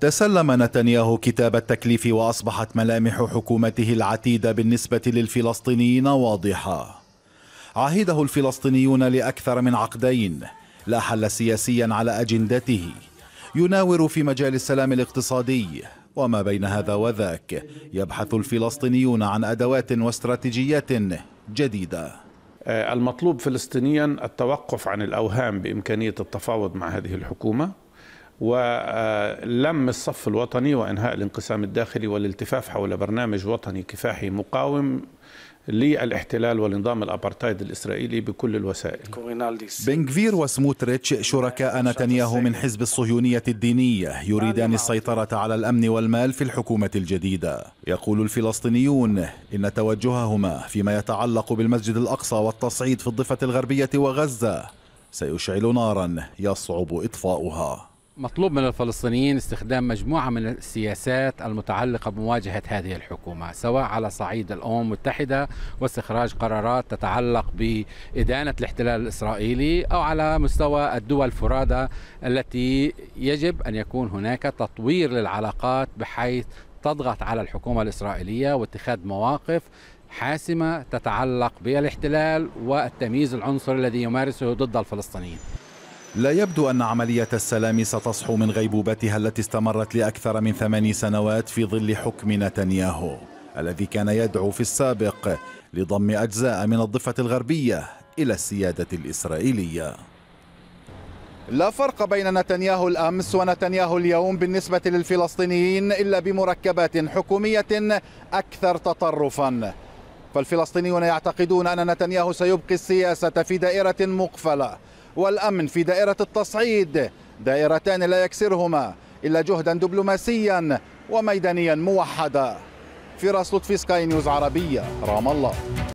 تسلم نتنياهو كتاب التكليف واصبحت ملامح حكومته العتيده بالنسبه للفلسطينيين واضحه عهده الفلسطينيون لاكثر من عقدين لا حل سياسيا على اجندته يناور في مجال السلام الاقتصادي وما بين هذا وذاك يبحث الفلسطينيون عن ادوات واستراتيجيات جديده آه، المطلوب فلسطينيا التوقف عن الاوهام بامكانيه التفاوض مع هذه الحكومه ولم الصف الوطني وإنهاء الانقسام الداخلي والالتفاف حول برنامج وطني كفاحي مقاوم للاحتلال والنظام الابارتايد الاسرائيلي بكل الوسائل. بنغفير وسموتريتش شركاء نتنياهو من حزب الصهيونيه الدينيه يريدان السيطره على الامن والمال في الحكومه الجديده. يقول الفلسطينيون ان توجههما فيما يتعلق بالمسجد الاقصى والتصعيد في الضفه الغربيه وغزه سيشعل نارا يصعب اطفاؤها. مطلوب من الفلسطينيين استخدام مجموعة من السياسات المتعلقة بمواجهة هذه الحكومة سواء على صعيد الأمم المتحدة واستخراج قرارات تتعلق بإدانة الاحتلال الإسرائيلي أو على مستوى الدول فرادى التي يجب أن يكون هناك تطوير للعلاقات بحيث تضغط على الحكومة الإسرائيلية واتخاذ مواقف حاسمة تتعلق بالاحتلال والتمييز العنصري الذي يمارسه ضد الفلسطينيين لا يبدو أن عملية السلام ستصحو من غيبوبتها التي استمرت لأكثر من ثماني سنوات في ظل حكم نتنياهو الذي كان يدعو في السابق لضم أجزاء من الضفة الغربية إلى السيادة الإسرائيلية لا فرق بين نتنياهو الامس ونتنياهو اليوم بالنسبه للفلسطينيين الا بمركبات حكوميه اكثر تطرفا فالفلسطينيون يعتقدون أن نتنياهو سيبقي السياسة في دائرة مقفلة والأمن في دائرة التصعيد دائرتان لا يكسرهما إلا جهدا دبلوماسيا وميدانيا موحدا فراس في سكاي نيوز عربية رام الله